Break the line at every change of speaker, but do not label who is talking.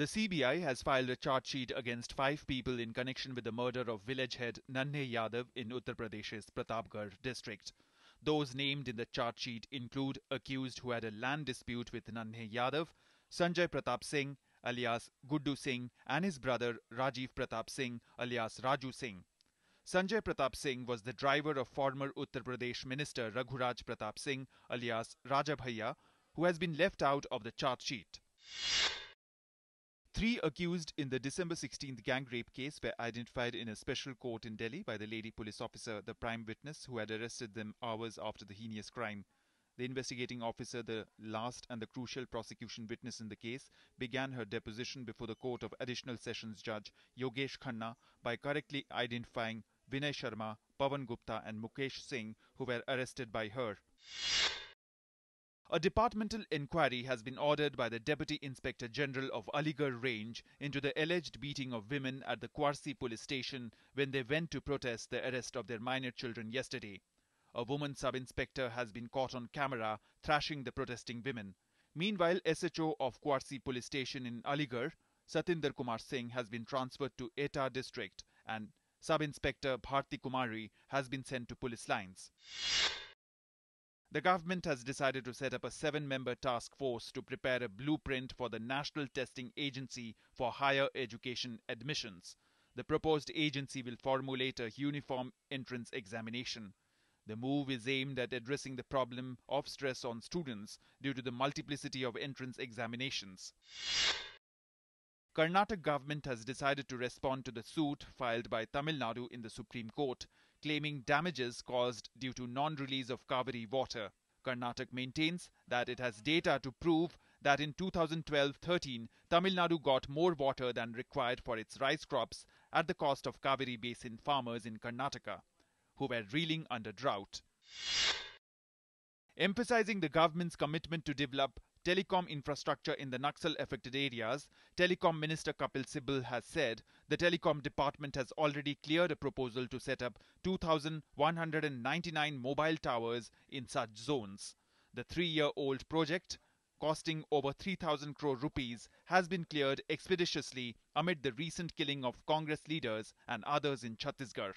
The CBI has filed a charge sheet against five people in connection with the murder of village head Nanne Yadav in Uttar Pradesh's Pratapgarh district. Those named in the charge sheet include accused who had a land dispute with Nanne Yadav, Sanjay Pratap Singh, alias Guddu Singh, and his brother Rajiv Pratap Singh, alias Raju Singh. Sanjay Pratap Singh was the driver of former Uttar Pradesh minister Raghuraj Pratap Singh, alias Rajabhaiya, who has been left out of the charge sheet. Three accused in the December 16th gang rape case were identified in a special court in Delhi by the lady police officer, the prime witness, who had arrested them hours after the heinous crime. The investigating officer, the last and the crucial prosecution witness in the case, began her deposition before the court of Additional Sessions Judge Yogesh Khanna by correctly identifying Vinay Sharma, Pavan Gupta, and Mukesh Singh, who were arrested by her. A departmental inquiry has been ordered by the Deputy Inspector General of Aligarh Range into the alleged beating of women at the Kwarsi police station when they went to protest the arrest of their minor children yesterday. A woman sub-inspector has been caught on camera thrashing the protesting women. Meanwhile, SHO of Kwarsi police station in Aligarh, Satinder Kumar Singh has been transferred to Eta district and Sub-Inspector Bharti Kumari has been sent to police lines. The government has decided to set up a seven member task force to prepare a blueprint for the National Testing Agency for Higher Education Admissions. The proposed agency will formulate a uniform entrance examination. The move is aimed at addressing the problem of stress on students due to the multiplicity of entrance examinations. Karnataka government has decided to respond to the suit filed by Tamil Nadu in the Supreme Court claiming damages caused due to non-release of Kaveri water. Karnataka maintains that it has data to prove that in 2012-13, Tamil Nadu got more water than required for its rice crops at the cost of Kaveri basin farmers in Karnataka, who were reeling under drought. Emphasizing the government's commitment to develop telecom infrastructure in the Naxal affected areas, Telecom Minister Kapil Sibyl has said the Telecom Department has already cleared a proposal to set up 2,199 mobile towers in such zones. The three year old project, costing over 3,000 crore rupees, has been cleared expeditiously amid the recent killing of Congress leaders and others in Chhattisgarh.